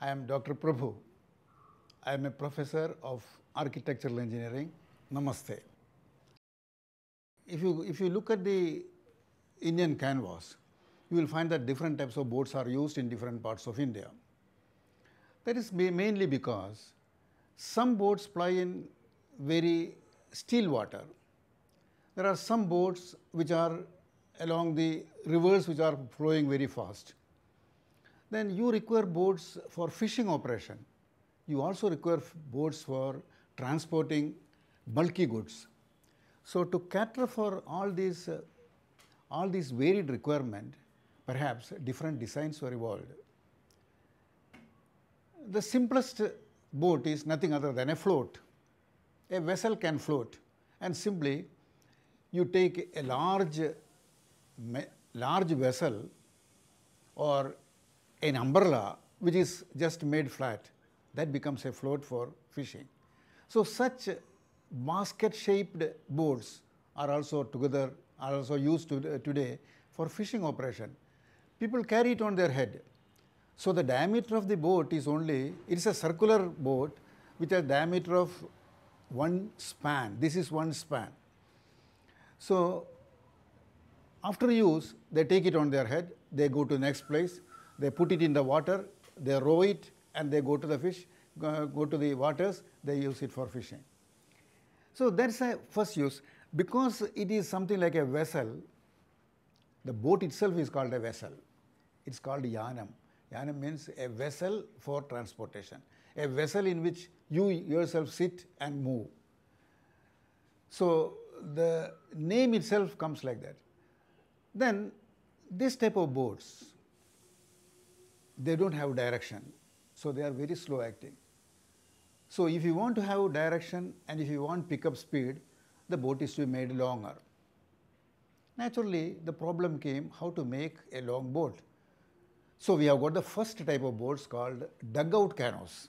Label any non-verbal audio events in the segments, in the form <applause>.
I am Dr. Prabhu. I am a professor of architectural engineering. Namaste. If you, if you look at the Indian canvas, you will find that different types of boats are used in different parts of India. That is mainly because some boats ply in very still water. There are some boats which are along the rivers which are flowing very fast then you require boats for fishing operation. You also require boats for transporting bulky goods. So, to cater for all these, uh, all these varied requirement, perhaps different designs were evolved. The simplest boat is nothing other than a float. A vessel can float and simply you take a large, large vessel or an umbrella which is just made flat, that becomes a float for fishing. So, such basket shaped boats are also together are also used to, uh, today for fishing operation. People carry it on their head. So, the diameter of the boat is only, it is a circular boat with a diameter of one span, this is one span. So, after use, they take it on their head, they go to next place, they put it in the water, they row it and they go to the fish, go to the waters, they use it for fishing. So, that is a first use. Because it is something like a vessel, the boat itself is called a vessel. It is called yanam. Yanam means a vessel for transportation, a vessel in which you yourself sit and move. So, the name itself comes like that. Then this type of boats they do not have direction. So, they are very slow acting. So, if you want to have direction and if you want pick up speed, the boat is to be made longer. Naturally, the problem came how to make a long boat. So, we have got the first type of boats called dugout canoes.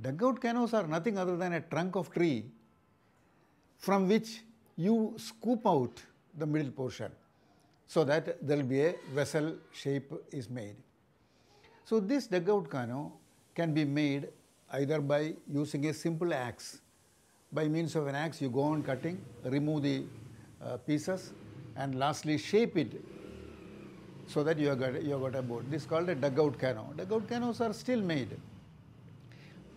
Dugout canoes are nothing other than a trunk of tree from which you scoop out the middle portion so that there will be a vessel shape is made. So, this dugout canoe can be made either by using a simple axe. By means of an axe, you go on cutting, remove the uh, pieces and lastly shape it so that you have got, you have got a boat. This is called a dugout canoe. Dugout canoes are still made.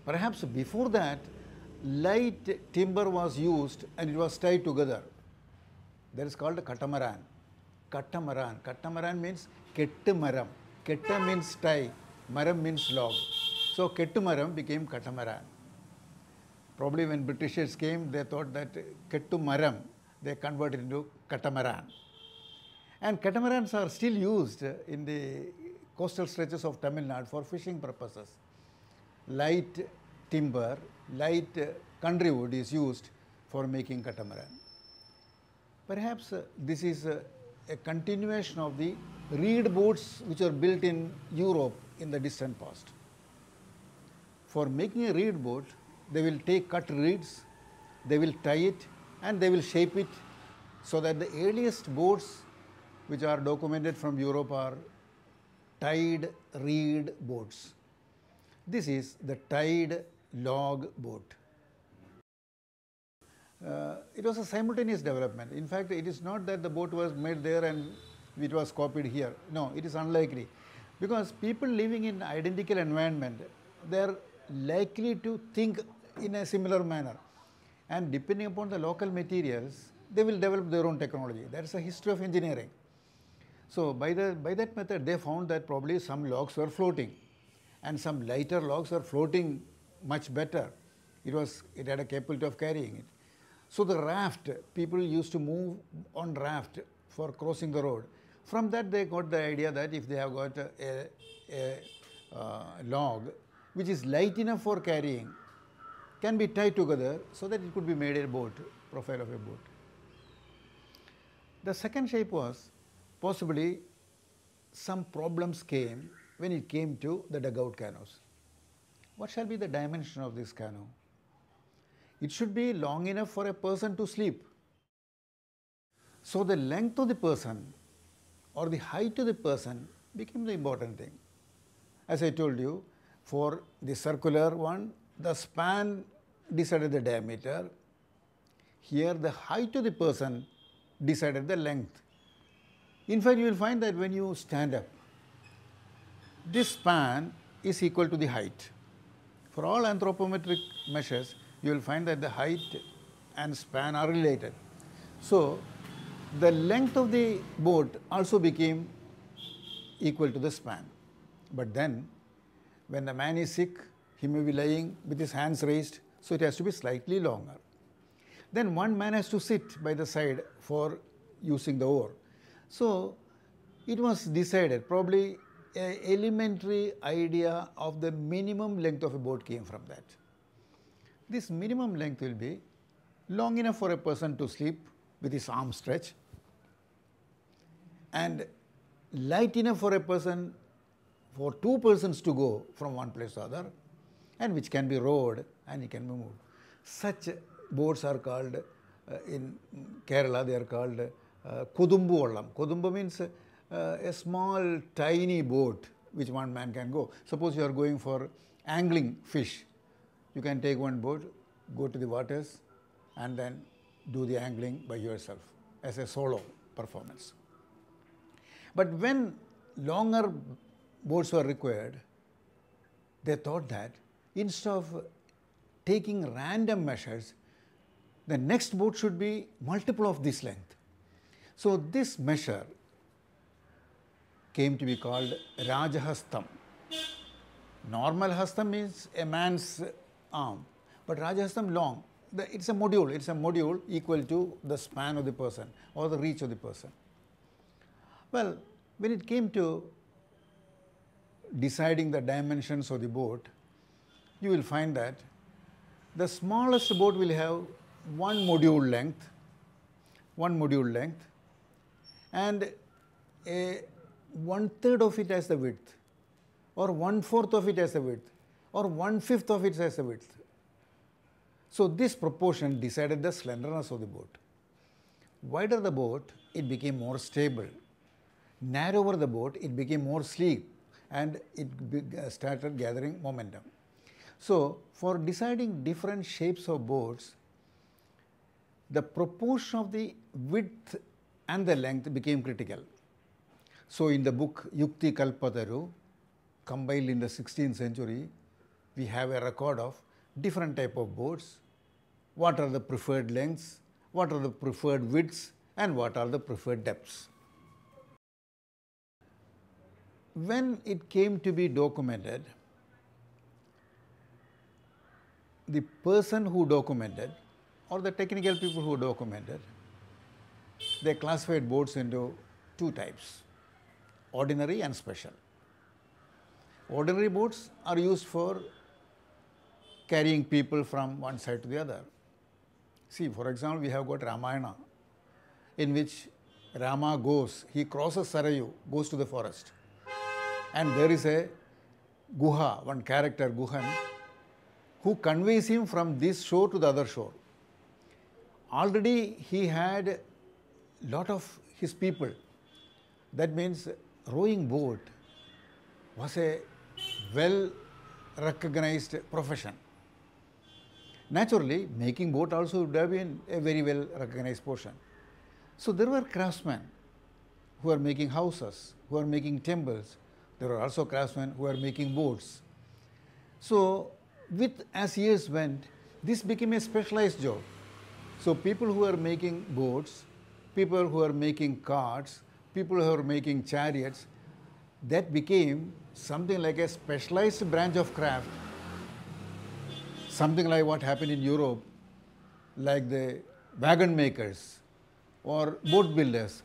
Perhaps before that, light timber was used and it was tied together. That is called a catamaran. Katamaran. Katamaran means kettamaram. Ketta means tie, maram means log. So Kettumaram became Katamaran. Probably when Britishers came, they thought that Kettumaram, they converted into Katamaran. And catamarans are still used in the coastal stretches of Tamil Nadu for fishing purposes. Light timber, light country wood is used for making catamaran. Perhaps this is a continuation of the reed boats which were built in Europe in the distant past. For making a reed boat, they will take cut reeds, they will tie it and they will shape it so that the earliest boats which are documented from Europe are tied reed boats. This is the tied log boat. Uh, it was a simultaneous development. In fact, it is not that the boat was made there and it was copied here. No, it is unlikely because people living in identical environment, they are likely to think in a similar manner. And depending upon the local materials, they will develop their own technology. That's a history of engineering. So by, the, by that method, they found that probably some logs were floating and some lighter logs were floating much better. It, was, it had a capability of carrying it. So the raft, people used to move on raft for crossing the road. From that they got the idea that if they have got a, a, a uh, log which is light enough for carrying can be tied together so that it could be made a boat, profile of a boat. The second shape was possibly some problems came when it came to the dugout canoes. What shall be the dimension of this canoe? It should be long enough for a person to sleep. So, the length of the person or the height of the person became the important thing. As I told you, for the circular one, the span decided the diameter. Here, the height of the person decided the length. In fact, you will find that when you stand up, this span is equal to the height. For all anthropometric measures, you will find that the height and span are related. So, the length of the boat also became equal to the span. But then when the man is sick, he may be lying with his hands raised, so it has to be slightly longer. Then one man has to sit by the side for using the oar. So it was decided, probably an elementary idea of the minimum length of a boat came from that. This minimum length will be long enough for a person to sleep with his arm stretched and light enough for a person for two persons to go from one place to other and which can be rowed and it can be moved. Such boats are called uh, in Kerala they are called uh, Kodumbu Ollam. Kodumbu means uh, a small tiny boat which one man can go. Suppose you are going for angling fish, you can take one boat, go to the waters and then do the angling by yourself as a solo performance. But when longer boats were required, they thought that instead of taking random measures, the next boat should be multiple of this length. So, this measure came to be called Rajahastam. Normal hastam means a man's arm, but Rajahastam long, the, it's a module, it's a module equal to the span of the person or the reach of the person. Well, when it came to deciding the dimensions of the boat, you will find that the smallest boat will have one module length, one module length and a one third of it as the width or one fourth of it as the width or one fifth of it as the width so this proportion decided the slenderness of the boat. Wider the boat, it became more stable. Narrower the boat, it became more sleek and it uh, started gathering momentum. So for deciding different shapes of boats, the proportion of the width and the length became critical. So in the book Yukti Kalpataru, compiled in the 16th century, we have a record of different type of boats what are the preferred lengths, what are the preferred widths and what are the preferred depths. When it came to be documented, the person who documented or the technical people who documented, they classified boats into two types, ordinary and special. Ordinary boats are used for carrying people from one side to the other. See, for example, we have got Ramayana, in which Rama goes, he crosses Sarayu, goes to the forest. And there is a Guha, one character, Guhan, who conveys him from this shore to the other shore. Already he had lot of his people. That means rowing boat was a well recognized profession. Naturally, making boat also would have been a very well recognized portion. So there were craftsmen who are making houses, who are making temples. There are also craftsmen who are making boats. So with as years went, this became a specialized job. So people who are making boats, people who are making carts, people who are making chariots, that became something like a specialized branch of craft something like what happened in Europe, like the wagon makers or hmm. boat builders.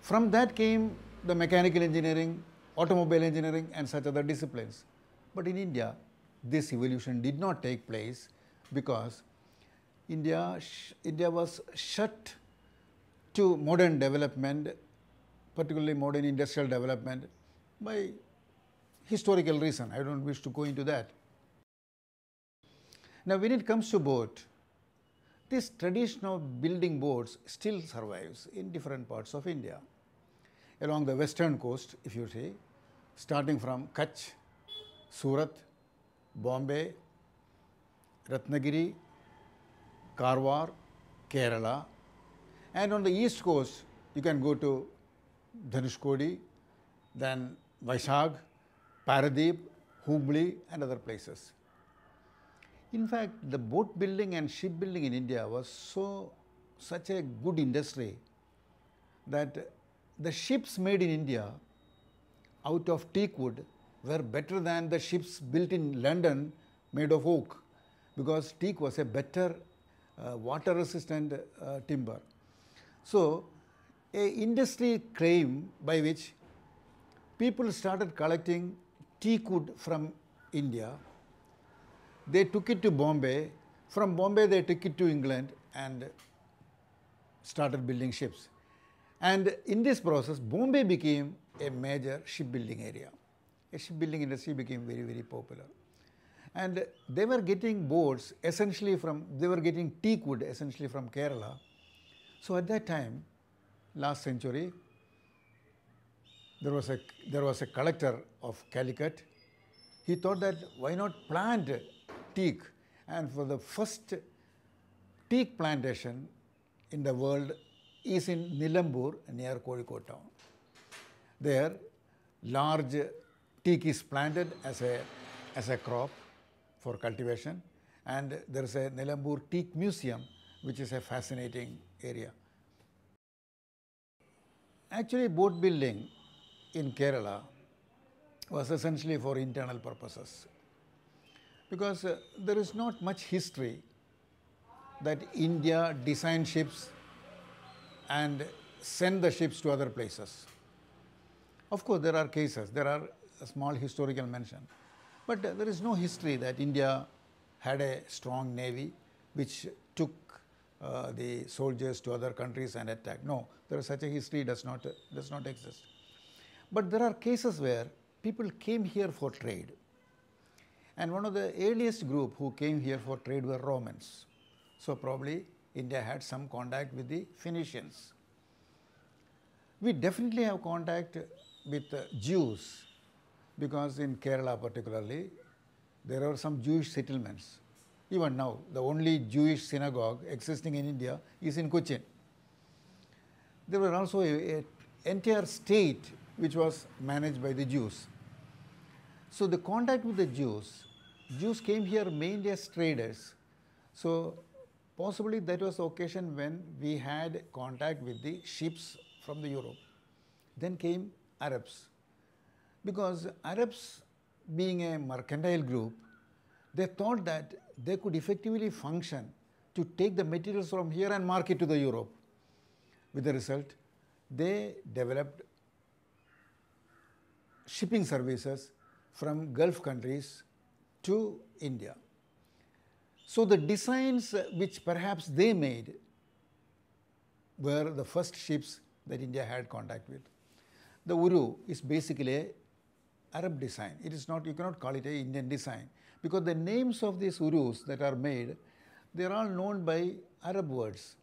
From that came the mechanical engineering, automobile engineering and such other disciplines. But in India, this evolution did not take place because India, India was shut to modern development, particularly modern industrial development by historical reason. I don't wish to go into that. Now, when it comes to boat, this tradition of building boats still survives in different parts of India. Along the western coast, if you see, starting from Kutch, Surat, Bombay, Ratnagiri, Karwar, Kerala, and on the east coast, you can go to Dhanushkodi, then Vaishag, Paradeep, Hubli, and other places. In fact, the boat building and ship building in India was so such a good industry that the ships made in India out of teak wood were better than the ships built in London made of oak because teak was a better uh, water resistant uh, timber. So, a industry claim by which people started collecting teak wood from India they took it to Bombay. From Bombay, they took it to England and started building ships. And in this process, Bombay became a major shipbuilding area. A shipbuilding industry became very, very popular. And they were getting boats essentially from, they were getting teak wood essentially from Kerala. So at that time, last century, there was a, there was a collector of Calicut. He thought that why not plant teak and for the first teak plantation in the world is in Nilambur near Kozhikode town. There large teak is planted as a, as a crop for cultivation and there is a Nilambur teak museum which is a fascinating area. Actually boat building in Kerala was essentially for internal purposes because uh, there is not much history that India designed ships and sent the ships to other places. Of course, there are cases, there are small historical mention, but uh, there is no history that India had a strong navy which took uh, the soldiers to other countries and attacked. No, there is such a history does not, does not exist. But there are cases where people came here for trade and one of the earliest group who came here for trade were Romans. So, probably India had some contact with the Phoenicians. We definitely have contact with uh, Jews because in Kerala particularly there are some Jewish settlements. Even now the only Jewish synagogue existing in India is in Cochin. There were also an entire state which was managed by the Jews. So the contact with the Jews, Jews came here mainly as traders. So possibly that was the occasion when we had contact with the ships from the Europe. Then came Arabs. Because Arabs being a mercantile group, they thought that they could effectively function to take the materials from here and market to the Europe. With the result, they developed shipping services from Gulf countries to India. So, the designs which perhaps they made were the first ships that India had contact with. The Uru is basically a Arab design. It is not, you cannot call it a Indian design because the names of these Urus that are made, they are all known by Arab words.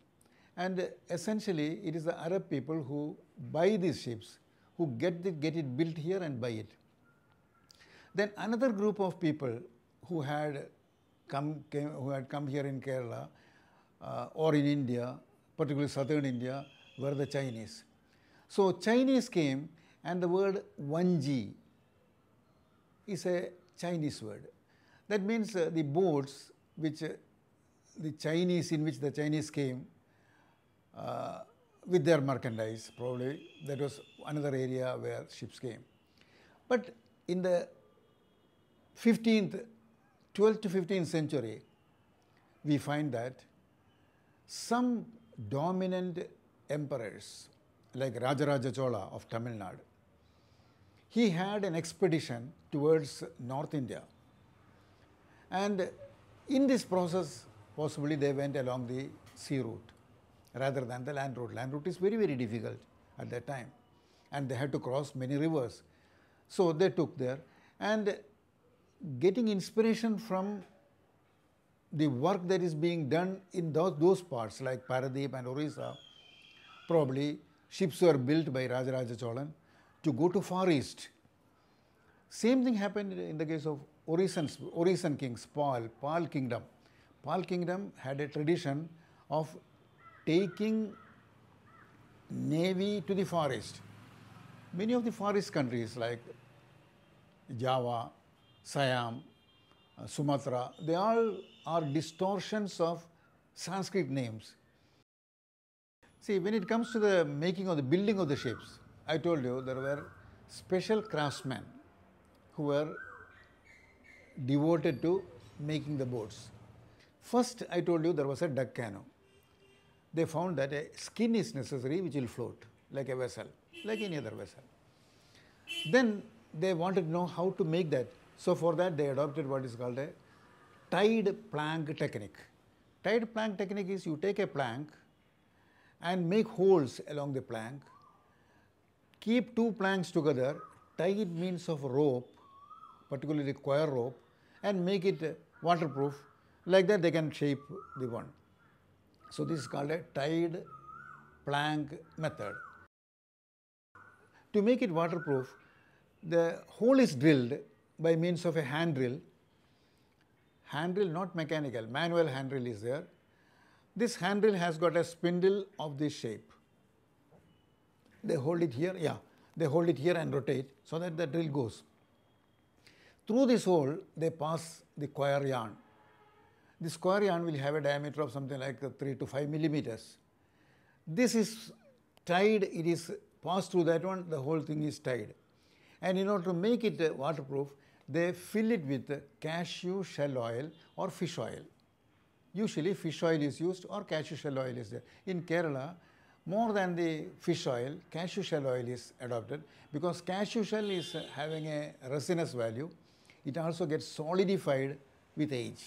And essentially, it is the Arab people who buy these ships, who get it, get it built here and buy it. Then another group of people who had come, came, who had come here in Kerala uh, or in India, particularly southern India, were the Chinese. So Chinese came and the word Wanji is a Chinese word. That means uh, the boats which uh, the Chinese, in which the Chinese came uh, with their merchandise, probably that was another area where ships came. But in the 15th, 12th to 15th century, we find that some dominant emperors like Rajaraja Chola of Tamil Nadu, he had an expedition towards North India. And in this process, possibly they went along the sea route rather than the land route. Land route is very, very difficult at that time. And they had to cross many rivers. So they took there. And getting inspiration from the work that is being done in those, those parts like Paradeep and Orissa, probably ships were built by Rajaraja Cholan to go to Far East. Same thing happened in the case of Orissan kings, Pal, Pal kingdom. Pal kingdom had a tradition of taking navy to the forest. Many of the forest countries like Java, Siam, uh, Sumatra, they all are distortions of Sanskrit names. See, when it comes to the making of the building of the ships, I told you there were special craftsmen who were devoted to making the boats. First, I told you there was a duck canoe. They found that a skin is necessary which will float like a vessel, like any other vessel. Then they wanted to know how to make that so for that they adopted what is called a tied plank technique. Tied plank technique is you take a plank and make holes along the plank, keep two planks together, tie it means of rope, particularly coir rope and make it waterproof like that they can shape the one. So this is called a tied plank method. To make it waterproof, the hole is drilled by means of a handrail, handrail not mechanical, manual handrail is there. This handrail has got a spindle of this shape. They hold it here, yeah, they hold it here and rotate so that the drill goes. Through this hole, they pass the coir yarn. The coir yarn will have a diameter of something like 3 to 5 millimeters. This is tied, it is passed through that one, the whole thing is tied. And in order to make it uh, waterproof, they fill it with cashew shell oil or fish oil. Usually fish oil is used or cashew shell oil is there. In Kerala, more than the fish oil, cashew shell oil is adopted because cashew shell is having a resinous value. It also gets solidified with age.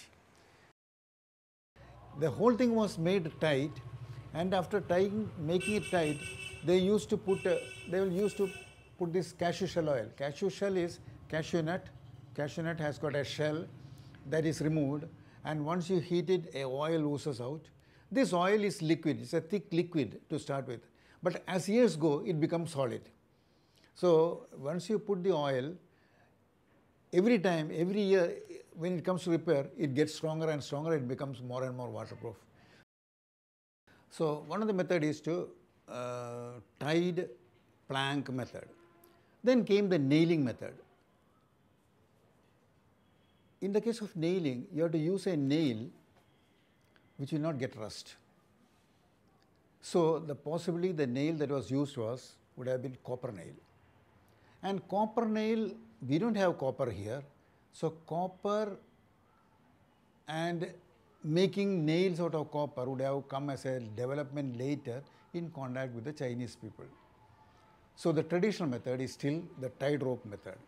The whole thing was made tight and after tying, making it tight, they used to put, uh, they will used to put this cashew shell oil. Cashew shell is cashew nut Cashew nut has got a shell that is removed and once you heat it, a oil oozes out. This oil is liquid, it's a thick liquid to start with. But as years go, it becomes solid. So once you put the oil, every time, every year, when it comes to repair, it gets stronger and stronger, it becomes more and more waterproof. So one of the method is to uh, tied plank method. Then came the nailing method in the case of nailing, you have to use a nail which will not get rust. So, the possibly the nail that was used was would have been copper nail. And copper nail, we do not have copper here. So, copper and making nails out of copper would have come as a development later in contact with the Chinese people. So, the traditional method is still the rope method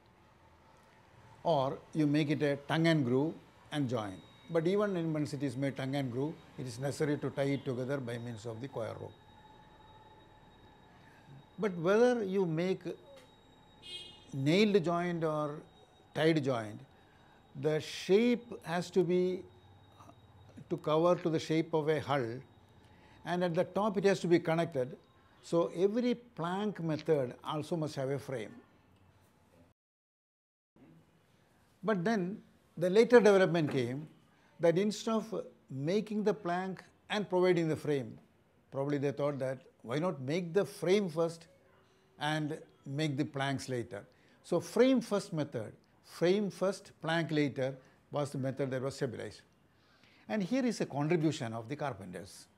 or you make it a tongue and groove and join. But even in when it is made tongue and groove, it is necessary to tie it together by means of the choir rope. But whether you make nailed joint or tied joint, the shape has to be to cover to the shape of a hull and at the top it has to be connected. So, every plank method also must have a frame. But then the later development came that instead of making the plank and providing the frame, probably they thought that why not make the frame first and make the planks later. So, frame first method, frame first, plank later was the method that was stabilized. And here is a contribution of the carpenters.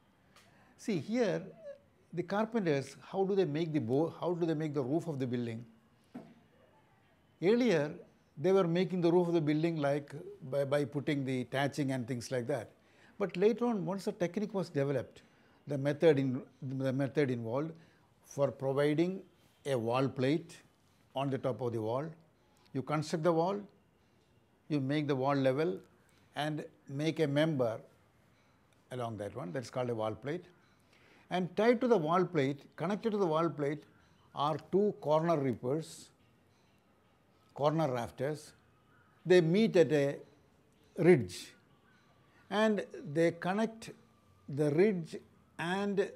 See here the carpenters how do they make the how do they make the roof of the building? Earlier they were making the roof of the building like by, by putting the thatching and things like that. But later on, once the technique was developed, the method, in, the method involved for providing a wall plate on the top of the wall, you construct the wall, you make the wall level and make a member along that one, that is called a wall plate. And tied to the wall plate, connected to the wall plate are two corner rippers corner rafters, they meet at a ridge and they connect the ridge and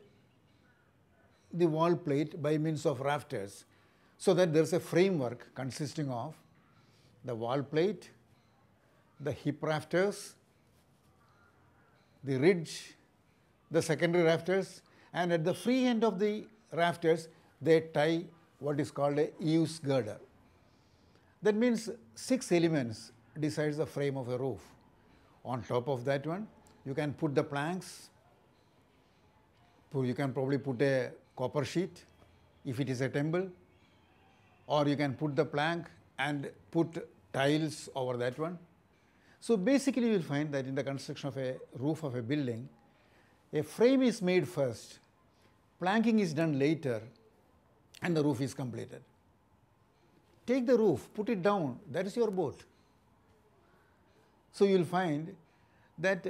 the wall plate by means of rafters so that there is a framework consisting of the wall plate, the hip rafters, the ridge, the secondary rafters and at the free end of the rafters they tie what is called a eaves girder. That means six elements decides the frame of a roof. On top of that one, you can put the planks, you can probably put a copper sheet if it is a temple, or you can put the plank and put tiles over that one. So basically you will find that in the construction of a roof of a building, a frame is made first, planking is done later and the roof is completed. Take the roof, put it down, that is your boat. So, you will find that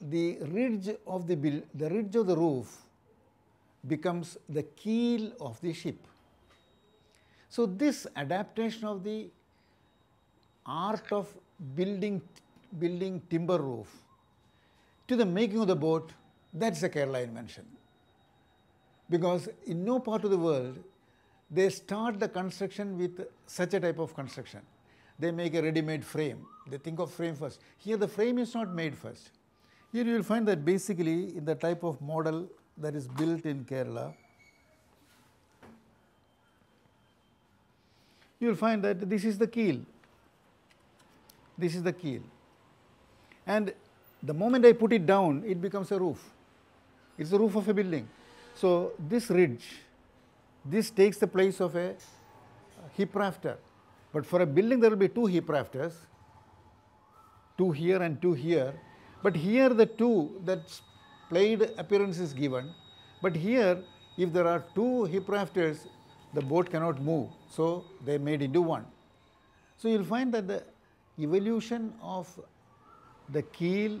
the ridge of the, build, the ridge of the roof becomes the keel of the ship. So, this adaptation of the art of building, building timber roof to the making of the boat that is a Caroline invention. Because in no part of the world they start the construction with such a type of construction. They make a ready-made frame. They think of frame first. Here the frame is not made first. Here you will find that basically in the type of model that is built in Kerala, you will find that this is the keel. This is the keel. And the moment I put it down, it becomes a roof. It is the roof of a building. So, this ridge this takes the place of a hip rafter. But for a building there will be two hip rafters, two here and two here. But here the two that played appearance is given. But here if there are two hip rafters, the boat cannot move. So they made into one. So you will find that the evolution of the keel,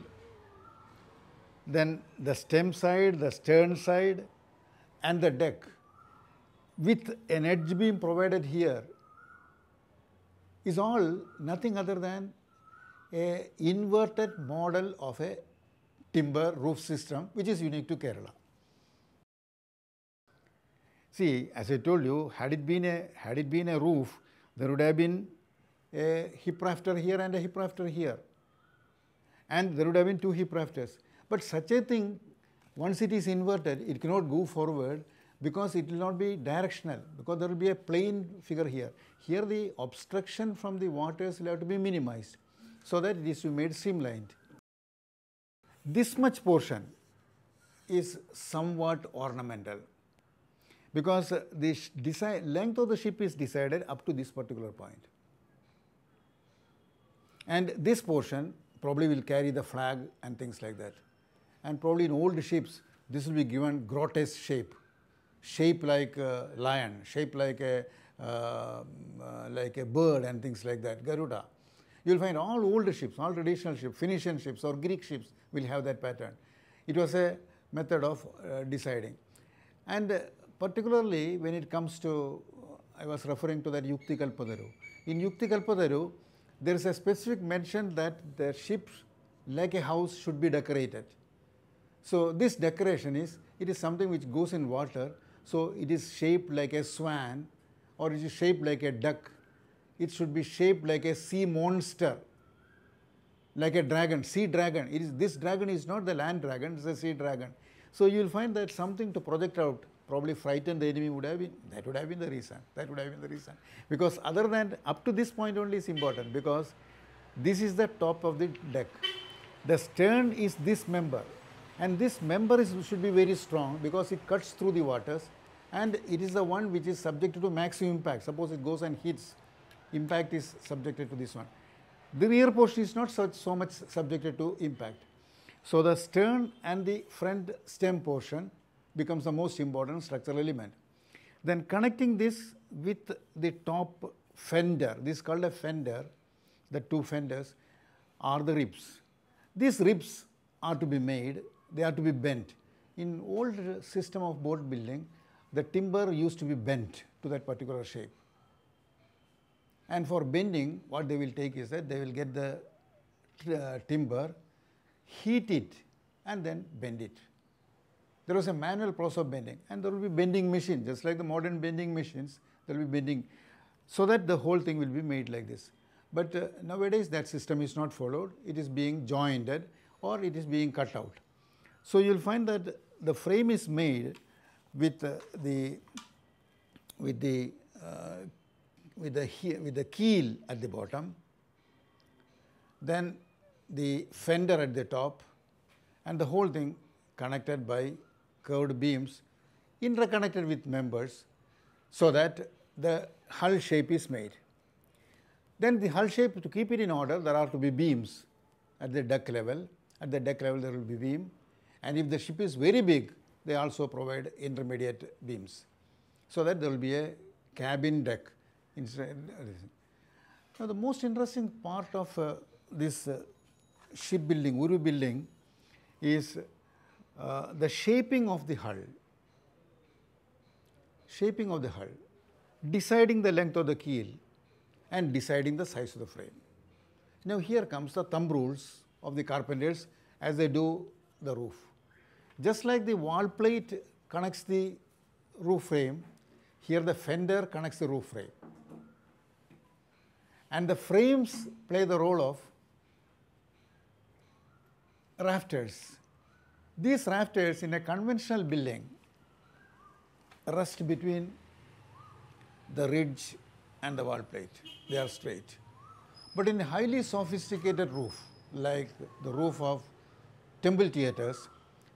then the stem side, the stern side and the deck with an edge beam provided here is all nothing other than a inverted model of a timber roof system which is unique to Kerala. See as I told you had it been a had it been a roof there would have been a hip rafter here and a hip rafter here and there would have been two hip rafters. But such a thing once it is inverted it cannot go forward because it will not be directional because there will be a plane figure here. Here the obstruction from the waters will have to be minimized so that it is to be made streamlined. This much portion is somewhat ornamental because the length of the ship is decided up to this particular point. And this portion probably will carry the flag and things like that. And probably in old ships, this will be given grotesque shape shape like a lion, shape like a, uh, uh, like a bird and things like that, Garuda. You will find all older ships, all traditional ships, Phoenician ships or Greek ships will have that pattern. It was a method of uh, deciding. And uh, particularly when it comes to, I was referring to that Yukti Kalpadaru. In Yukti Kalpadaru, there is a specific mention that the ships, like a house should be decorated. So this decoration is, it is something which goes in water so, it is shaped like a swan or it is shaped like a duck. It should be shaped like a sea monster, like a dragon, sea dragon. It is, this dragon is not the land dragon, it is a sea dragon. So, you will find that something to project out probably frightened the enemy would have been, that would have been the reason, that would have been the reason. Because other than up to this point only is important because this is the top of the deck. The stern is this member and this member is, should be very strong because it cuts through the waters and it is the one which is subjected to maximum impact. Suppose it goes and hits, impact is subjected to this one. The rear portion is not such, so much subjected to impact. So, the stern and the front stem portion becomes the most important structural element. Then connecting this with the top fender, this is called a fender, the two fenders are the ribs. These ribs are to be made, they are to be bent. In old system of boat building, the timber used to be bent to that particular shape. And for bending, what they will take is that they will get the uh, timber, heat it and then bend it. There was a manual process of bending and there will be bending machine, just like the modern bending machines, there will be bending so that the whole thing will be made like this. But uh, nowadays that system is not followed, it is being jointed or it is being cut out. So, you will find that the frame is made with uh, the with the uh, with the with the keel at the bottom, then the fender at the top, and the whole thing connected by curved beams interconnected with members so that the hull shape is made. Then the hull shape to keep it in order there are to be beams at the deck level, at the deck level there will be beam and if the ship is very big they also provide intermediate beams. So that there will be a cabin deck instead. Now the most interesting part of uh, this uh, shipbuilding, Uru building is uh, the shaping of the hull, shaping of the hull, deciding the length of the keel and deciding the size of the frame. Now here comes the thumb rules of the carpenters as they do the roof. Just like the wall plate connects the roof frame, here the fender connects the roof frame. And the frames play the role of rafters. These rafters in a conventional building rest between the ridge and the wall plate. They are straight. But in a highly sophisticated roof, like the roof of temple theaters,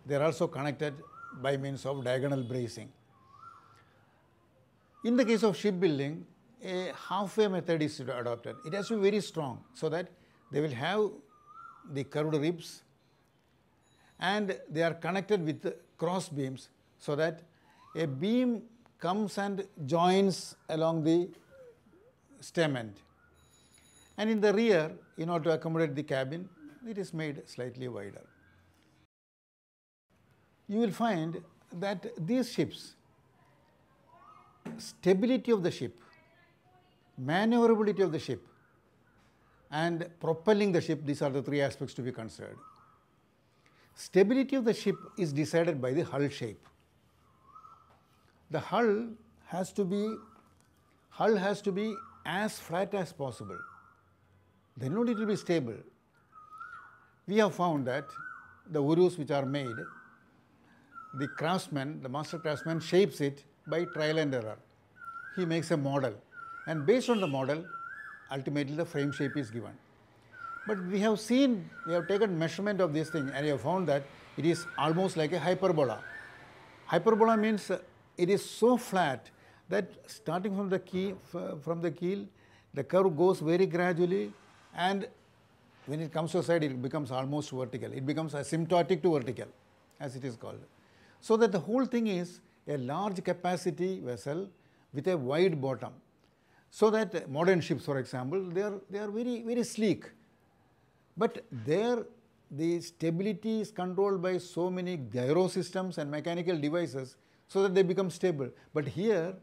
they are also connected by means of diagonal bracing. In the case of shipbuilding, a halfway method is adopted. It has to be very strong so that they will have the curved ribs and they are connected with cross beams so that a beam comes and joins along the stem end. And in the rear, in order to accommodate the cabin, it is made slightly wider you will find that these ships, stability of the ship, maneuverability of the ship and propelling the ship, these are the three aspects to be considered. Stability of the ship is decided by the hull shape. The hull has to be, hull has to be as flat as possible, then only it will be stable. We have found that the urus which are made the craftsman, the master craftsman shapes it by trial and error. He makes a model and based on the model, ultimately the frame shape is given. But we have seen, we have taken measurement of this thing and we have found that it is almost like a hyperbola. Hyperbola means it is so flat that starting from the key, from the keel, the curve goes very gradually and when it comes to a side, it becomes almost vertical. It becomes asymptotic to vertical, as it is called. So that the whole thing is a large capacity vessel with a wide bottom. So that modern ships for example, they are, they are very, very sleek. But there the stability is controlled by so many gyro systems and mechanical devices so that they become stable. But here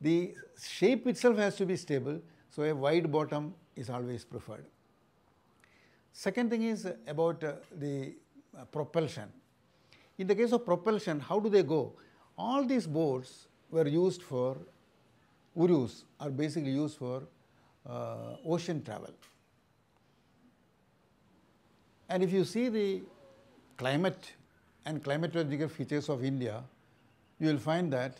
the shape itself has to be stable, so a wide bottom is always preferred. Second thing is about uh, the uh, propulsion. In the case of propulsion, how do they go? All these boats were used for urus are basically used for uh, ocean travel. And if you see the climate and climatological features of India, you will find that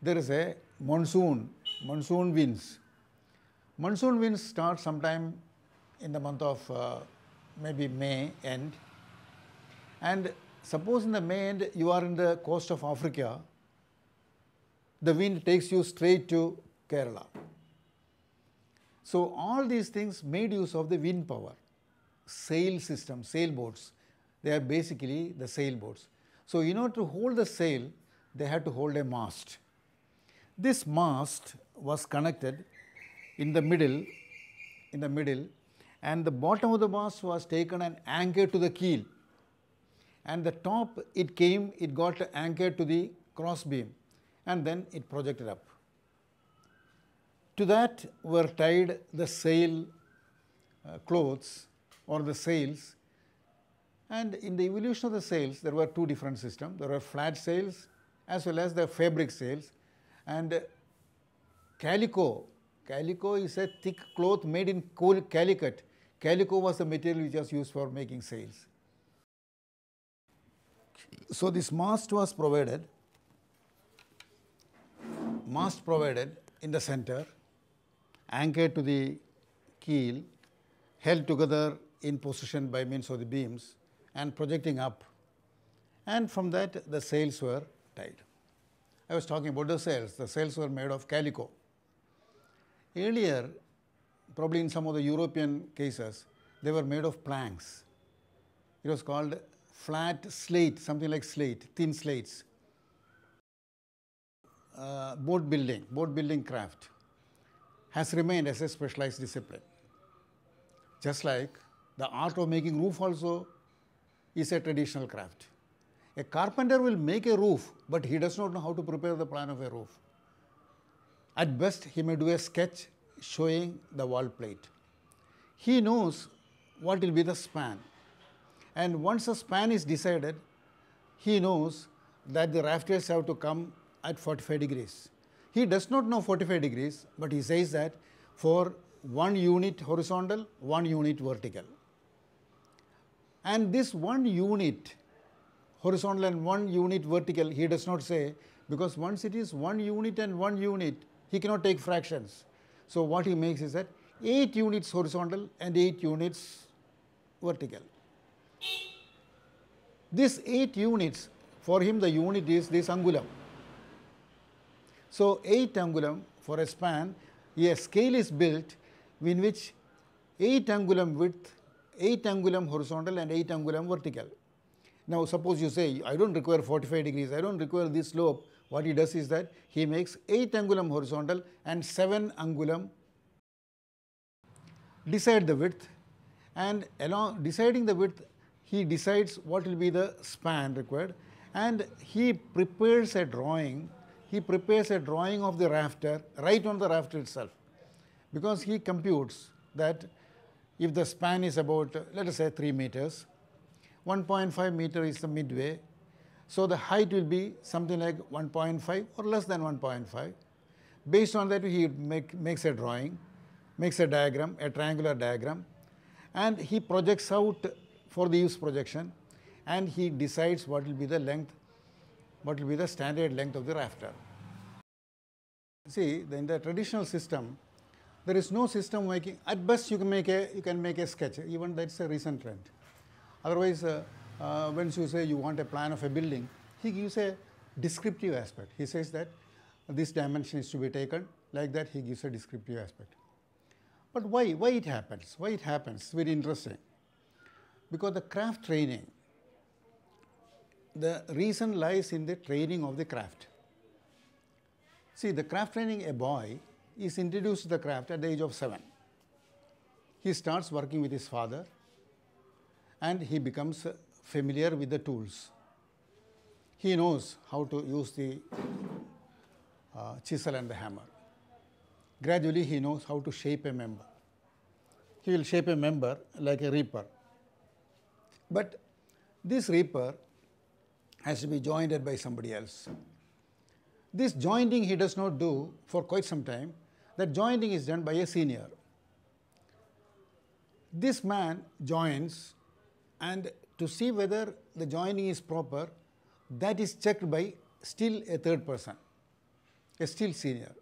there is a monsoon, monsoon winds. Monsoon winds start sometime in the month of uh, maybe May end and Suppose in the main you are in the coast of Africa, the wind takes you straight to Kerala. So, all these things made use of the wind power, sail system, sailboats, they are basically the sailboats. So, in order to hold the sail, they had to hold a mast. This mast was connected in the middle, in the middle and the bottom of the mast was taken and anchored to the keel and the top it came, it got anchored to the cross beam and then it projected up. To that were tied the sail uh, clothes or the sails and in the evolution of the sails there were two different systems. There were flat sails as well as the fabric sails and calico. Calico is a thick cloth made in Calicut. Calico was the material which was used for making sails. So, this mast was provided, mast provided in the center, anchored to the keel, held together in position by means of the beams and projecting up and from that the sails were tied. I was talking about the sails, the sails were made of calico. Earlier, probably in some of the European cases, they were made of planks. It was called flat slate, something like slate, thin slates, uh, boat building, boat building craft has remained as a specialized discipline. Just like the art of making roof also is a traditional craft. A carpenter will make a roof, but he does not know how to prepare the plan of a roof. At best, he may do a sketch showing the wall plate. He knows what will be the span, and once a span is decided, he knows that the rafters have to come at 45 degrees. He does not know 45 degrees, but he says that for one unit horizontal, one unit vertical. And this one unit horizontal and one unit vertical, he does not say because once it is one unit and one unit, he cannot take fractions. So, what he makes is that 8 units horizontal and 8 units vertical. This 8 units, for him the unit is this angulum. So, 8 angulum for a span, a scale is built in which 8 angulum width, 8 angulum horizontal and 8 angulum vertical. Now, suppose you say I do not require 45 degrees, I do not require this slope, what he does is that he makes 8 angulum horizontal and 7 angulum decide the width and along deciding the width he decides what will be the span required and he prepares a drawing, he prepares a drawing of the rafter right on the rafter itself because he computes that if the span is about, let us say 3 meters, 1.5 meter is the midway, so the height will be something like 1.5 or less than 1.5. Based on that he make, makes a drawing, makes a diagram, a triangular diagram and he projects out for the use projection and he decides what will be the length, what will be the standard length of the rafter. See, in the traditional system, there is no system making, at best you can make a, you can make a sketch, even that is a recent trend. Otherwise, uh, uh, once you say you want a plan of a building, he gives a descriptive aspect. He says that this dimension is to be taken, like that he gives a descriptive aspect. But why, why it happens? Why it happens? It's very interesting. Because the craft training, the reason lies in the training of the craft. See, the craft training, a boy is introduced to the craft at the age of seven. He starts working with his father and he becomes familiar with the tools. He knows how to use the uh, chisel and the hammer. Gradually, he knows how to shape a member. He will shape a member like a reaper but this reaper has to be jointed by somebody else. This jointing he does not do for quite some time. That jointing is done by a senior. This man joins and to see whether the joining is proper, that is checked by still a third person, a still senior.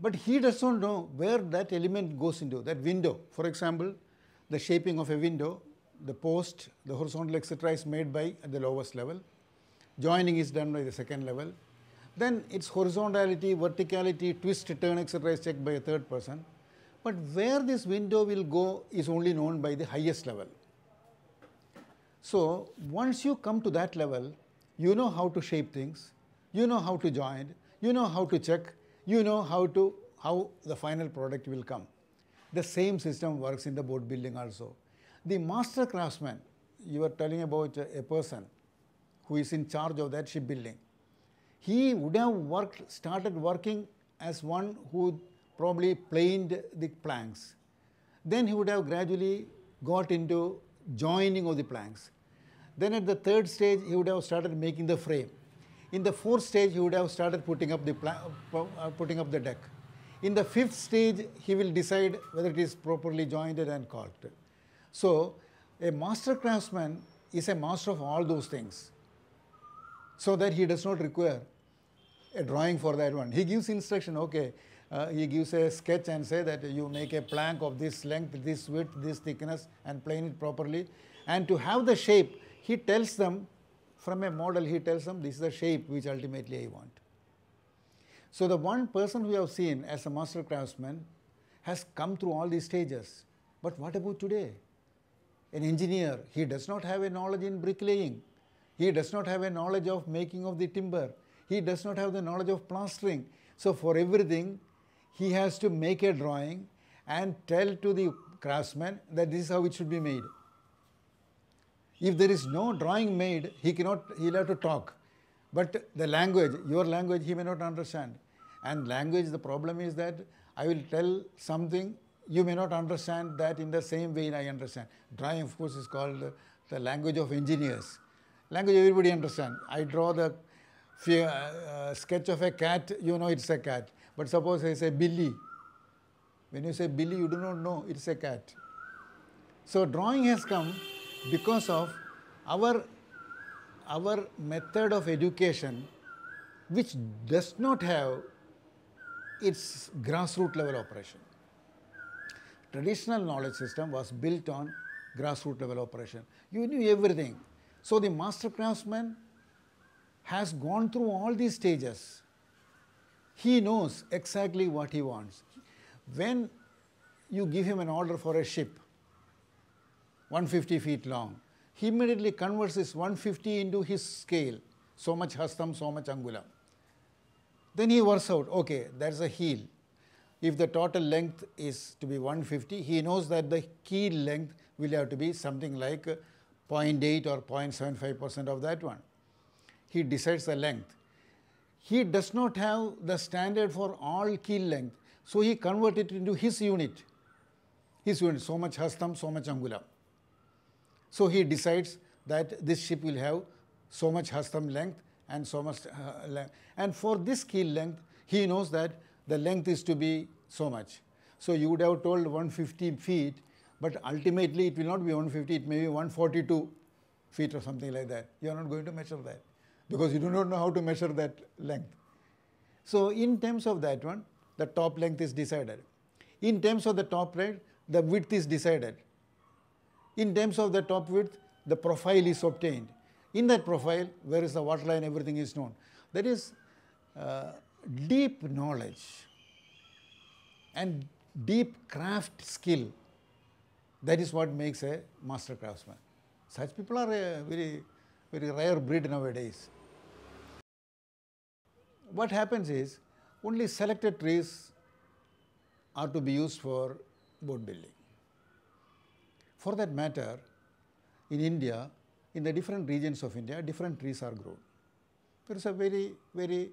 But he does not know where that element goes into, that window. For example, the shaping of a window the post, the horizontal etc. is made by at the lowest level. Joining is done by the second level. Then its horizontality, verticality, twist, turn etc. is checked by a third person. But where this window will go is only known by the highest level. So, once you come to that level, you know how to shape things, you know how to join, you know how to check, you know how to how the final product will come. The same system works in the boat building also. The master craftsman, you are telling about a person who is in charge of that shipbuilding. He would have worked, started working as one who probably planed the planks. Then he would have gradually got into joining of the planks. Then at the third stage, he would have started making the frame. In the fourth stage, he would have started putting up the uh, uh, putting up the deck. In the fifth stage, he will decide whether it is properly jointed and caulked. So, a master craftsman is a master of all those things so that he does not require a drawing for that one. He gives instruction, okay, uh, he gives a sketch and say that you make a plank of this length, this width, this thickness and plane it properly. And to have the shape, he tells them from a model, he tells them this is the shape which ultimately I want. So the one person we have seen as a master craftsman has come through all these stages. But what about today? an engineer, he does not have a knowledge in bricklaying, he does not have a knowledge of making of the timber, he does not have the knowledge of plastering. So for everything, he has to make a drawing and tell to the craftsman that this is how it should be made. If there is no drawing made, he cannot, he'll have to talk. But the language, your language, he may not understand. And language, the problem is that I will tell something you may not understand that in the same way I understand. Drawing, of course, is called the language of engineers. Language everybody understand. I draw the uh, sketch of a cat, you know it's a cat. But suppose I say Billy. When you say Billy, you do not know it's a cat. So drawing has come because of our, our method of education which does not have its grassroots level operation traditional knowledge system was built on grassroots level operation. You knew everything. So, the master craftsman has gone through all these stages. He knows exactly what he wants. When you give him an order for a ship 150 feet long, he immediately converts this 150 into his scale, so much hastam, so much angula. Then he works out, okay, there's a heel if the total length is to be 150, he knows that the key length will have to be something like uh, 0.8 or 0.75 percent of that one. He decides the length. He does not have the standard for all key length, so he converts it into his unit. His unit, so much hastam, so much angulam. So he decides that this ship will have so much hastam length and so much uh, length. And for this keel length, he knows that the length is to be so much. So you would have told 150 feet, but ultimately it will not be 150, it may be 142 feet or something like that. You are not going to measure that because you do not know how to measure that length. So in terms of that one, the top length is decided. In terms of the top length, the width is decided. In terms of the top width, the profile is obtained. In that profile, where is the water line, everything is known. That is, uh, deep knowledge and deep craft skill. That is what makes a master craftsman. Such people are a very, very rare breed nowadays. What happens is only selected trees are to be used for boat building. For that matter, in India, in the different regions of India, different trees are grown. There is a very, very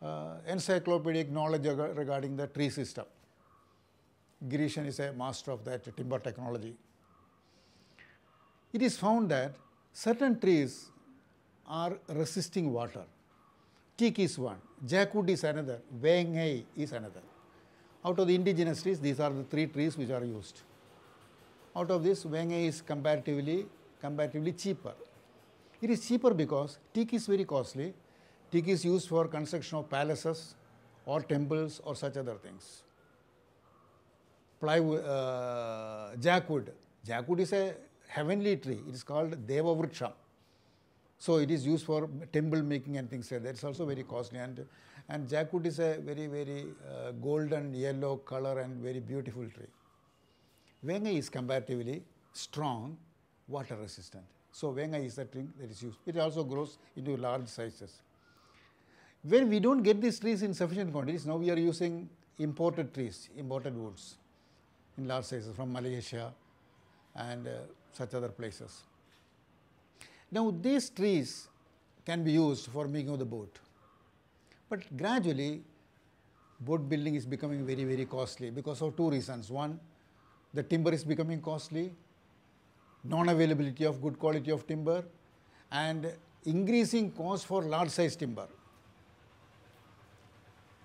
uh, encyclopedic knowledge regarding the tree system. Grecian is a master of that timber technology. It is found that certain trees are resisting water. Teak is one, jackwood is another, wanghai is another. Out of the indigenous trees, these are the three trees which are used. Out of this, wanghai is comparatively, comparatively cheaper. It is cheaper because teak is very costly Teak is used for construction of palaces or temples or such other things. Plywood, uh, jackwood. Jackwood is a heavenly tree. It is called Deva Vriksha. So it is used for temple making and things like that. It's also very costly and and jackwood is a very very uh, golden yellow color and very beautiful tree. Venga is comparatively strong, water resistant. So venga is the tree that is used. It also grows into large sizes. When we do not get these trees in sufficient quantities, now we are using imported trees, imported woods in large sizes from Malaysia and uh, such other places. Now, these trees can be used for making of the boat, but gradually boat building is becoming very, very costly because of two reasons. One, the timber is becoming costly, non-availability of good quality of timber and increasing cost for large size timber.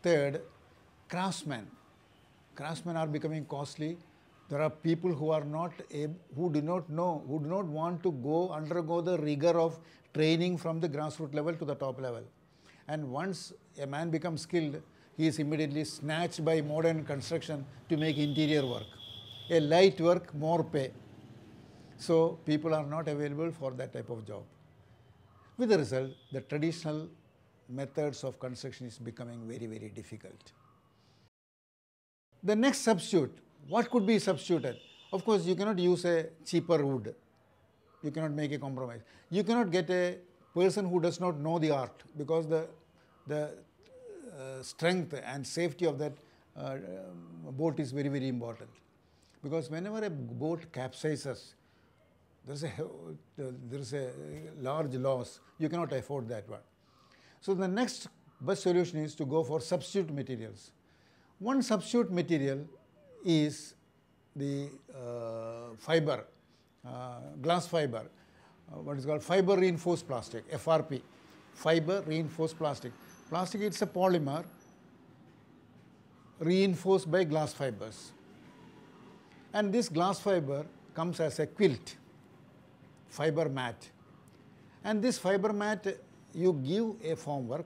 Third, craftsmen. Craftsmen are becoming costly. There are people who are not who do not know, who do not want to go undergo the rigor of training from the grassroots level to the top level. And once a man becomes skilled, he is immediately snatched by modern construction to make interior work. A light work, more pay. So people are not available for that type of job. With the result, the traditional methods of construction is becoming very, very difficult. The next substitute, what could be substituted? Of course, you cannot use a cheaper wood. You cannot make a compromise. You cannot get a person who does not know the art because the, the uh, strength and safety of that uh, um, boat is very, very important. Because whenever a boat capsizes, there is a, <laughs> there is a large loss. You cannot afford that one. So, the next best solution is to go for substitute materials. One substitute material is the uh, fiber, uh, glass fiber, uh, what is called fiber reinforced plastic, FRP, fiber reinforced plastic. Plastic is a polymer reinforced by glass fibers. And this glass fiber comes as a quilt, fiber mat. And this fiber mat you give a formwork,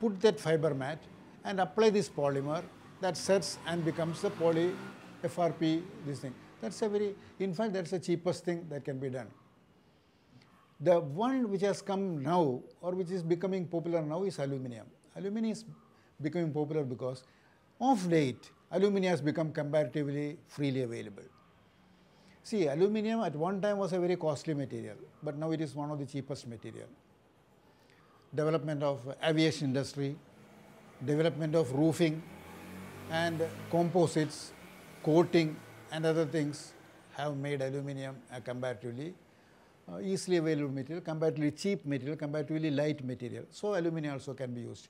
put that fiber mat and apply this polymer that sets and becomes the poly FRP this thing. That is a very, in fact that is the cheapest thing that can be done. The one which has come now or which is becoming popular now is aluminum. Aluminum is becoming popular because of late aluminum has become comparatively freely available. See aluminum at one time was a very costly material but now it is one of the cheapest material development of aviation industry, development of roofing and composites, coating and other things have made aluminum a comparatively uh, easily available material, comparatively cheap material, comparatively light material. So, aluminum also can be used.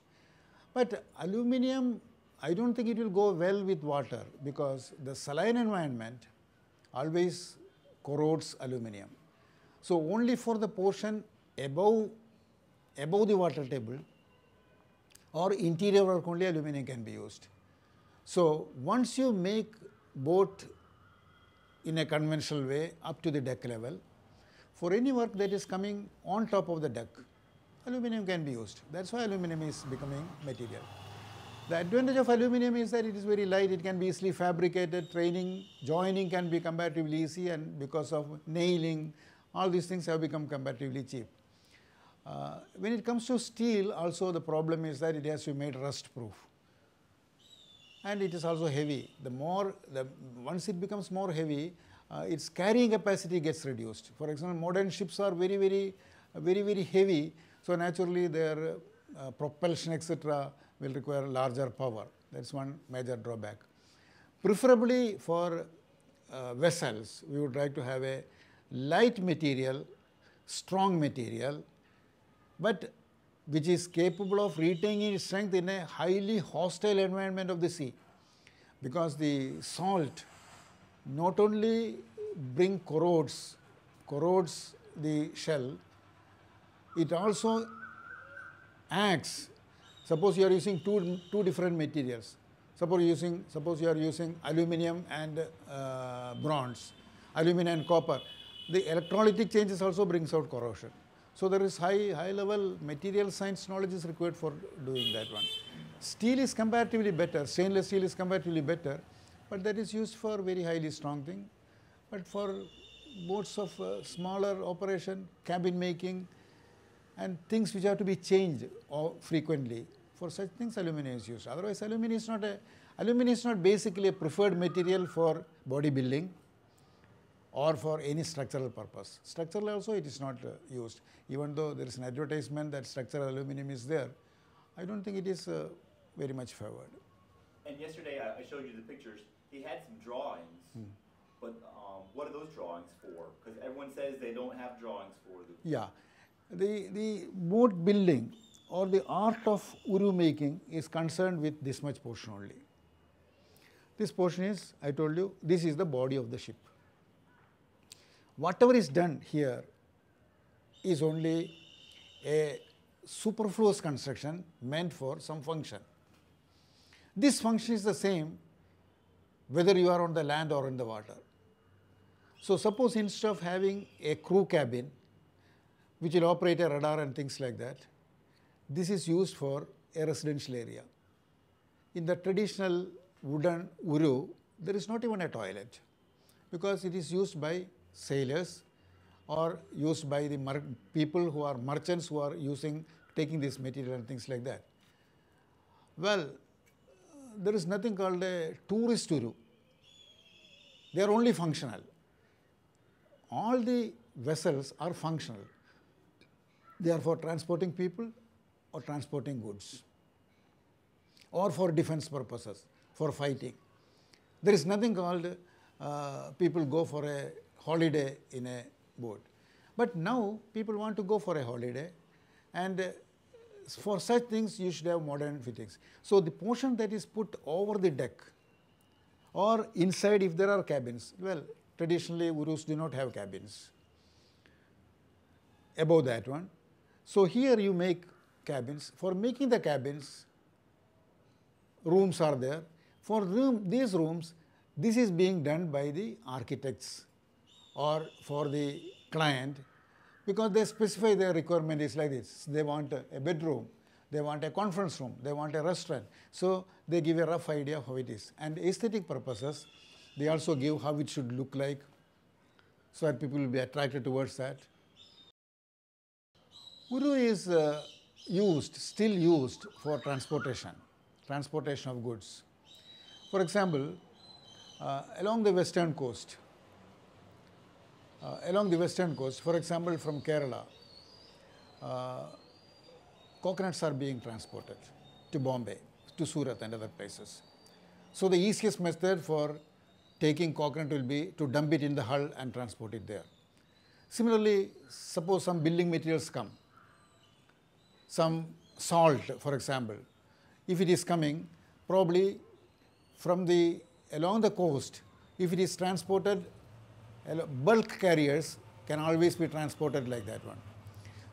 But aluminum, I do not think it will go well with water because the saline environment always corrodes aluminum. So, only for the portion above above the water table or interior work only aluminum can be used. So, once you make boat in a conventional way up to the deck level, for any work that is coming on top of the deck, aluminum can be used. That is why aluminum is becoming material. The advantage of aluminum is that it is very light, it can be easily fabricated, training, joining can be comparatively easy and because of nailing, all these things have become comparatively cheap. Uh, when it comes to steel also the problem is that it has to be made rust proof and it is also heavy. The more, the once it becomes more heavy, uh, its carrying capacity gets reduced. For example, modern ships are very, very, very, very heavy. So, naturally their uh, propulsion etc. will require larger power. That is one major drawback. Preferably for uh, vessels, we would like to have a light material, strong material but which is capable of retaining its strength in a highly hostile environment of the sea because the salt not only bring corrodes, corrodes the shell, it also acts. Suppose you are using two, two different materials. Suppose using suppose you are using aluminium and uh, bronze, aluminium and copper. The electrolytic changes also brings out corrosion. So there is high, high level material science knowledge is required for doing that one. Steel is comparatively better, stainless steel is comparatively better, but that is used for very highly strong thing. But for modes of uh, smaller operation, cabin making and things which have to be changed uh, frequently, for such things aluminum is used. Otherwise aluminum is not a, aluminum is not basically a preferred material for bodybuilding or for any structural purpose. Structural also it is not uh, used. Even though there is an advertisement that structural aluminum is there, I don't think it is uh, very much favored. And yesterday I showed you the pictures. He had some drawings, hmm. but um, what are those drawings for? Because everyone says they don't have drawings for them. Yeah. The, the boat building or the art of uru making is concerned with this much portion only. This portion is, I told you, this is the body of the ship whatever is done here is only a superfluous construction meant for some function. This function is the same whether you are on the land or in the water. So, suppose instead of having a crew cabin which will operate a radar and things like that, this is used for a residential area. In the traditional wooden uru, there is not even a toilet because it is used by sailors or used by the people who are merchants who are using taking this material and things like that. Well, there is nothing called a tourist Uru. They are only functional. All the vessels are functional. They are for transporting people or transporting goods or for defense purposes, for fighting. There is nothing called uh, people go for a holiday in a boat. But now people want to go for a holiday and uh, for such things you should have modern fittings. So, the portion that is put over the deck or inside if there are cabins, well traditionally Urus do not have cabins above that one. So, here you make cabins, for making the cabins rooms are there, for room, these rooms this is being done by the architects or for the client because they specify their requirement is like this. They want a bedroom, they want a conference room, they want a restaurant. So they give a rough idea how it is. And aesthetic purposes, they also give how it should look like so that people will be attracted towards that. Uru is uh, used, still used for transportation, transportation of goods. For example, uh, along the western coast, uh, along the western coast, for example, from Kerala, uh, coconuts are being transported to Bombay, to Surat and other places. So the easiest method for taking coconut will be to dump it in the hull and transport it there. Similarly, suppose some building materials come, some salt, for example, if it is coming, probably from the along the coast, if it is transported bulk carriers can always be transported like that one.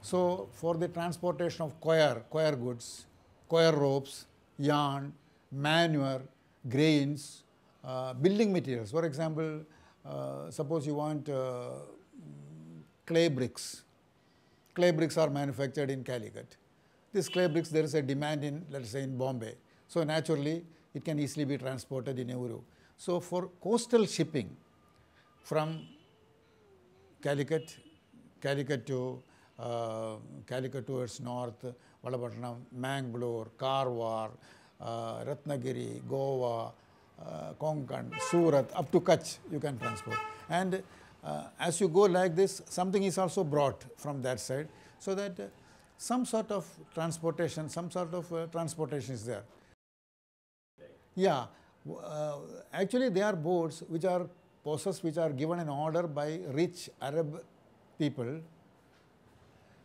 So, for the transportation of coir, coir goods, coir ropes, yarn, manure, grains, uh, building materials. For example, uh, suppose you want uh, clay bricks. Clay bricks are manufactured in Calicut. This clay bricks, there is a demand in, let us say, in Bombay. So, naturally, it can easily be transported in Euro. So, for coastal shipping, from Calicut, Calicut to uh, Calicut towards north, Valapattanam, Mangalore, Karwar, uh, Ratnagiri, Goa, uh, Konkan, Surat, up to Kutch you can transport. And uh, as you go like this, something is also brought from that side so that uh, some sort of transportation, some sort of uh, transportation is there. Yeah, uh, actually they are boats which are poses which are given in order by rich Arab people.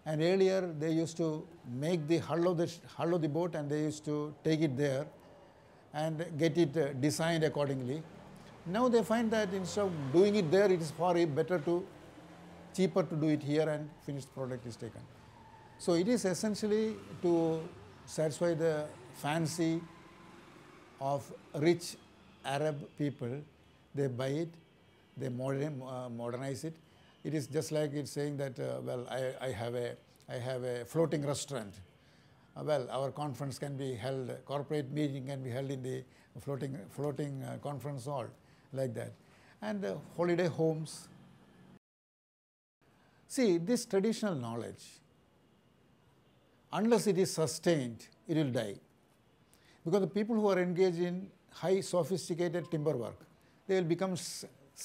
And earlier they used to make the hull of the, hull of the boat and they used to take it there and get it uh, designed accordingly. Now they find that instead of doing it there, it is far better to, cheaper to do it here and finished product is taken. So it is essentially to satisfy the fancy of rich Arab people, they buy it they modern, uh, modernize it. It is just like it's saying that, uh, well, I, I, have a, I have a floating restaurant. Uh, well, our conference can be held, corporate meeting can be held in the floating, floating uh, conference hall, like that. And uh, holiday homes. See, this traditional knowledge, unless it is sustained, it will die. Because the people who are engaged in high sophisticated timber work, they will become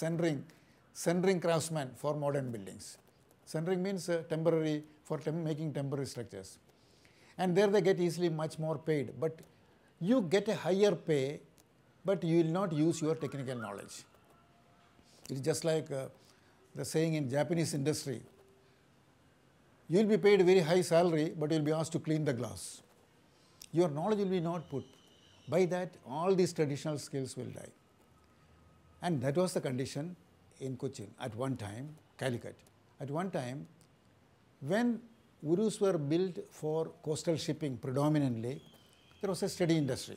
centering, centering craftsmen for modern buildings. Centering means uh, temporary, for tem making temporary structures. And there they get easily much more paid, but you get a higher pay, but you will not use your technical knowledge. It is just like uh, the saying in Japanese industry, you will be paid very high salary, but you will be asked to clean the glass. Your knowledge will be not put. By that, all these traditional skills will die. And that was the condition in Cochin at one time, Calicut. At one time, when urus were built for coastal shipping predominantly, there was a steady industry.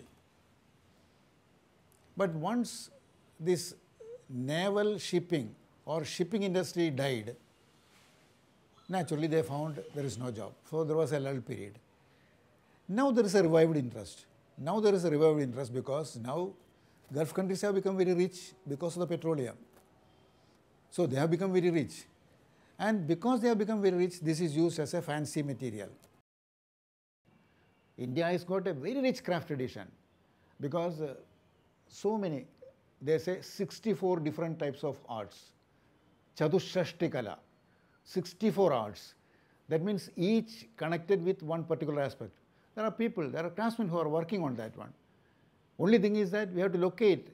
But once this naval shipping or shipping industry died, naturally they found there is no job. So there was a lull period. Now there is a revived interest. Now there is a revived interest because now Gulf countries have become very rich because of the petroleum. So they have become very rich. And because they have become very rich, this is used as a fancy material. India has got a very rich craft tradition because uh, so many, they say 64 different types of arts. Chadushashti 64 arts. That means each connected with one particular aspect. There are people, there are craftsmen who are working on that one. Only thing is that we have to locate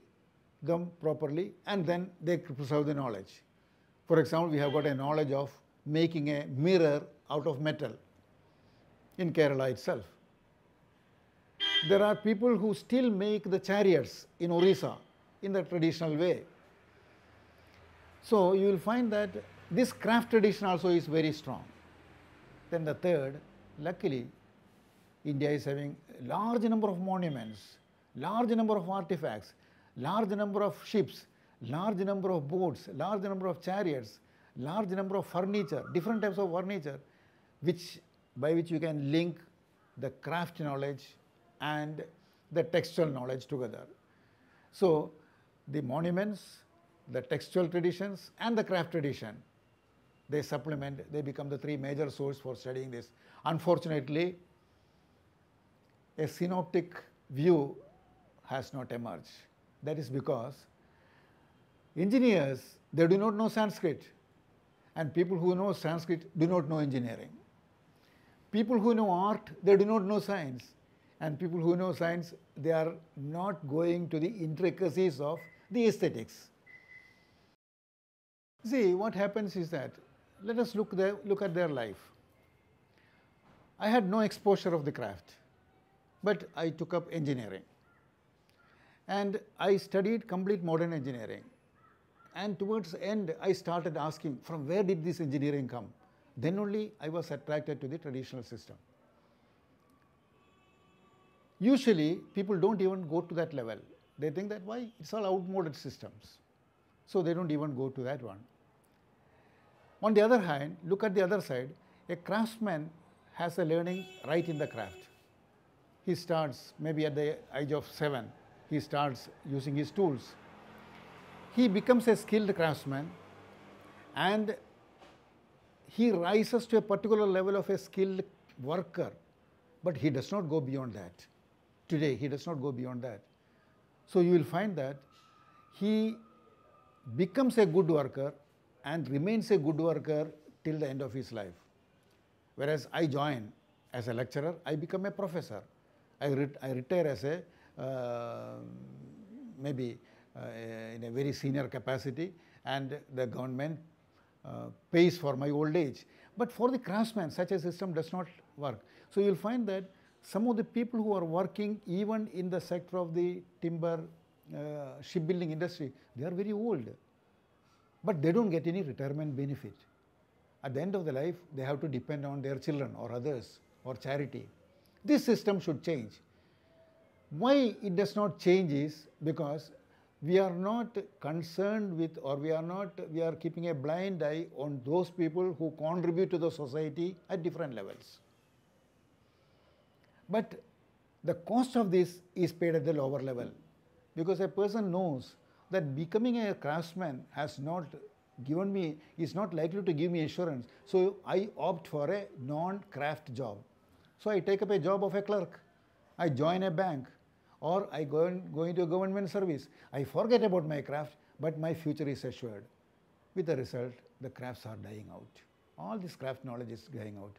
them properly and then they preserve the knowledge. For example, we have got a knowledge of making a mirror out of metal in Kerala itself. There are people who still make the chariots in Orissa in the traditional way. So you will find that this craft tradition also is very strong. Then the third, luckily, India is having a large number of monuments large number of artifacts, large number of ships, large number of boats, large number of chariots, large number of furniture, different types of furniture, which by which you can link the craft knowledge and the textual knowledge together. So, the monuments, the textual traditions and the craft tradition, they supplement, they become the three major sources for studying this. Unfortunately, a synoptic view has not emerged. That is because engineers, they do not know Sanskrit and people who know Sanskrit do not know engineering. People who know art, they do not know science and people who know science, they are not going to the intricacies of the aesthetics. See, what happens is that, let us look, the look at their life. I had no exposure of the craft, but I took up engineering. And I studied complete modern engineering. And towards the end, I started asking, from where did this engineering come? Then only I was attracted to the traditional system. Usually, people don't even go to that level. They think that why? It's all outmoded systems. So they don't even go to that one. On the other hand, look at the other side. A craftsman has a learning right in the craft. He starts maybe at the age of seven he starts using his tools. He becomes a skilled craftsman and he rises to a particular level of a skilled worker, but he does not go beyond that. Today, he does not go beyond that. So, you will find that he becomes a good worker and remains a good worker till the end of his life. Whereas I join as a lecturer, I become a professor. I, ret I retire as a uh, maybe uh, in a very senior capacity and the government uh, pays for my old age. But for the craftsman, such a system does not work. So you will find that some of the people who are working even in the sector of the timber uh, shipbuilding industry, they are very old. But they don't get any retirement benefit. At the end of the life, they have to depend on their children or others or charity. This system should change. Why it does not change is because we are not concerned with or we are not, we are keeping a blind eye on those people who contribute to the society at different levels. But the cost of this is paid at the lower level because a person knows that becoming a craftsman has not given me, is not likely to give me assurance. So, I opt for a non-craft job. So, I take up a job of a clerk, I join a bank, or I go, and go into government service. I forget about my craft, but my future is assured. With the result, the crafts are dying out. All this craft knowledge is dying out.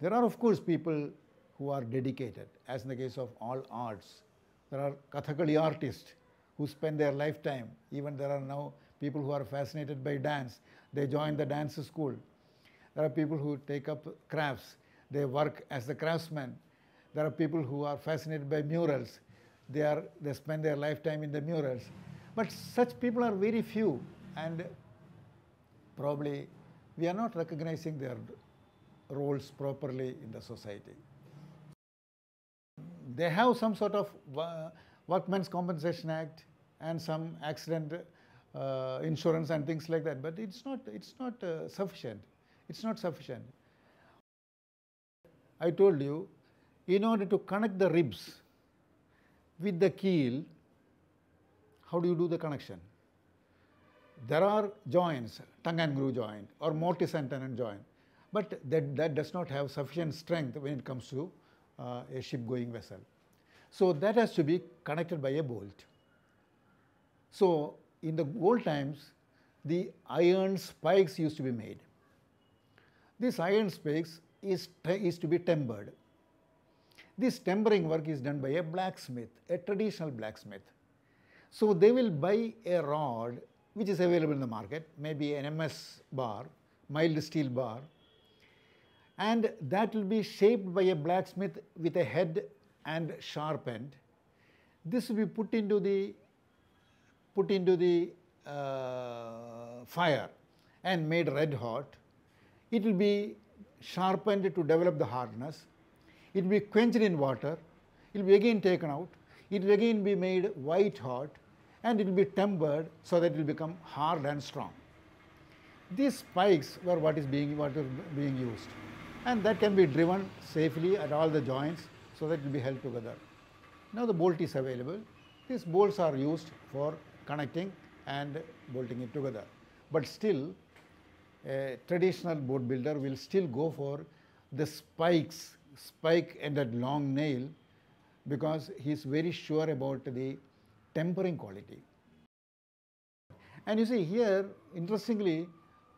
There are, of course, people who are dedicated, as in the case of all arts. There are Kathakali artists who spend their lifetime. Even there are now people who are fascinated by dance. They join the dance school. There are people who take up crafts. They work as the craftsmen. There are people who are fascinated by murals they, are, they spend their lifetime in the murals. But such people are very few and probably we are not recognizing their roles properly in the society. They have some sort of uh, Workmen's Compensation Act and some accident uh, insurance and things like that, but it's not, it's not uh, sufficient. It's not sufficient. I told you, in order to connect the ribs, with the keel, how do you do the connection? There are joints, tongue and groove joint or mortise and tenon joint, but that, that does not have sufficient strength when it comes to uh, a ship going vessel. So, that has to be connected by a bolt. So, in the old times, the iron spikes used to be made. This iron spikes is, is to be tempered. This tempering work is done by a blacksmith, a traditional blacksmith. So they will buy a rod which is available in the market, maybe an MS bar, mild steel bar, and that will be shaped by a blacksmith with a head and sharp end. This will be put into the put into the uh, fire and made red hot. It will be sharpened to develop the hardness it will be quenched in water, it will be again taken out, it will again be made white hot and it will be tempered so that it will become hard and strong. These spikes were what is being, what is being used and that can be driven safely at all the joints so that it will be held together. Now the bolt is available. These bolts are used for connecting and bolting it together. But still, a traditional boat builder will still go for the spikes spike and that long nail because he is very sure about the tempering quality. And you see here, interestingly,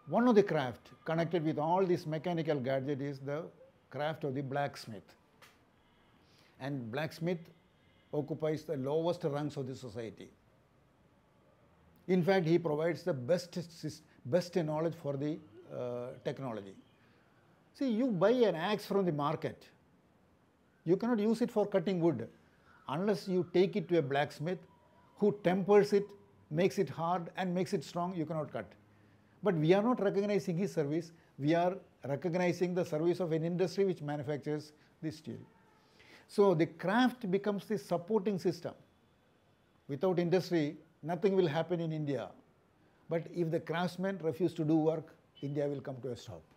one of the craft connected with all these mechanical gadgets is the craft of the blacksmith. And blacksmith occupies the lowest ranks of the society. In fact, he provides the best, best knowledge for the uh, technology. See, you buy an axe from the market. You cannot use it for cutting wood unless you take it to a blacksmith who tempers it, makes it hard and makes it strong, you cannot cut. But we are not recognizing his service, we are recognizing the service of an industry which manufactures the steel. So, the craft becomes the supporting system. Without industry, nothing will happen in India. But if the craftsmen refuse to do work, India will come to a stop.